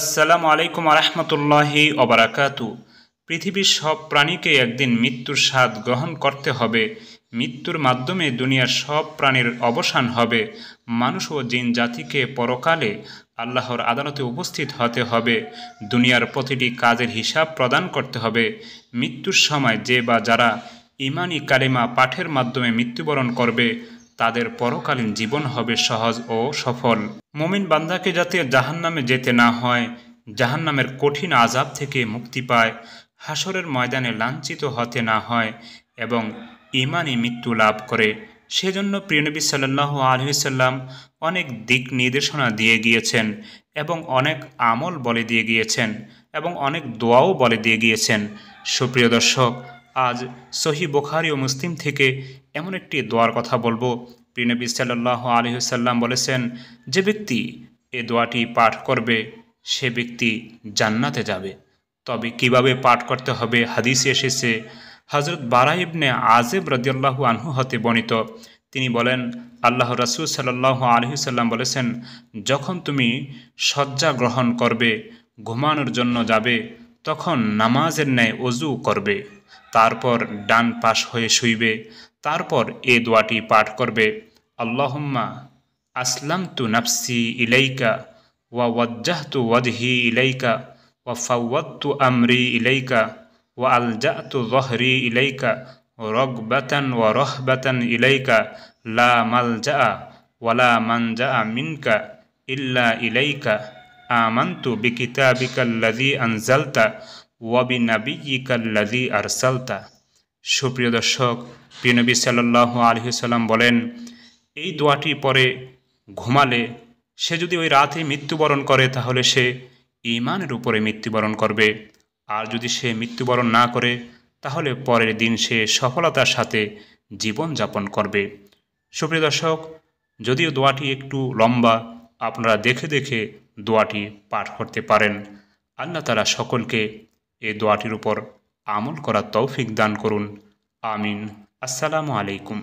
আসসালামু আলাইকুম আরহামতুল্লাহি অবরাকাতু পৃথিবীর সব প্রাণীকে একদিন মৃত্যুর স্বাদ গ্রহণ করতে হবে মৃত্যুর মাধ্যমে দুনিয়ার সব প্রাণীর অবসান হবে মানুষ ও জিন জাতিকে পরকালে আল্লাহর আদালতে উপস্থিত হতে হবে দুনিয়ার প্রতিটি কাজের হিসাব প্রদান করতে হবে মৃত্যুর সময় যে বা যারা ইমানি কালেমা পাঠের মাধ্যমে মৃত্যুবরণ করবে তাদের পরকালীন জীবন হবে সহজ ও সফল মমিন বান্দাকে যাতে জাহান্নামে যেতে না হয় জাহান্নামের কঠিন আজাব থেকে মুক্তি পায় হাসরের ময়দানে লাঞ্ছিত হতে না হয় এবং ইমানই মৃত্যু লাভ করে সেজন্য প্রিয়নবী সাল্লাহ আলহিসাল্লাম অনেক দিক নির্দেশনা দিয়ে গিয়েছেন এবং অনেক আমল বলে দিয়ে গিয়েছেন এবং অনেক দোয়াও বলে দিয়ে গিয়েছেন সুপ্রিয় দর্শক আজ সহি বোখারি ও মুসলিম থেকে এমন একটি দোয়ার কথা বলবো প্রিনবী সাল্লাহ আলহিসাল্লাম বলেছেন যে ব্যক্তি এ দোয়াটি পাঠ করবে সে ব্যক্তি জান্নাতে যাবে তবে কিভাবে পাঠ করতে হবে হাদিসে এসেছে হজরত বারাইবনে আজেব রদিয়াল্লাহু আনহু হতে বর্ণিত তিনি বলেন আল্লাহ রাসুল সাল্লাহ আলহিসাল্লাম বলেছেন যখন তুমি শয্যা গ্রহণ করবে ঘুমানোর জন্য যাবে তখন নামাজের ন্যায় অজু করবে তারপর ডান পাশ হয়ে শুইবে তারপর এ দোয়াটি পাঠ করবে আল্লাহম্মা আসলাম তু নাফসি ইলাইকা ওয়া ওয়াজ্জাহ তু ওয়াদহি ইলাইকা ওয়া ফাওয়াত্তু আমরি ইলাইকা ওয়া আলজা তু জহরি ইলাইকা রগবাতান ওয়া রহবাতান ইলাইকা লা মালজা ওয়ালা মানজা মিনকা ইল্লা ইলাইকা আমান্তু বিকিতাবিকাল্লাযী আনজালতা ওয়াবি নাবি ইকাল্লাদি আর সালতা সুপ্রিয় দর্শক প্রিয়নবী সাল্লাহ সাল্লাম বলেন এই দোয়াটি পরে ঘুমালে সে যদি ওই রাতে মৃত্যুবরণ করে তাহলে সে ইমানের উপরে মৃত্যুবরণ করবে আর যদি সে মৃত্যুবরণ না করে তাহলে পরের দিন সে সফলতার সাথে জীবন যাপন করবে সুপ্রিয় দর্শক যদিও দোয়াটি একটু লম্বা আপনারা দেখে দেখে দোয়াটি পাঠ করতে পারেন আল্লাহ তারা সকলকে এ দোয়াটির উপর আমল করার তৌফিক দান করুন আমিন আসসালামু আলাইকুম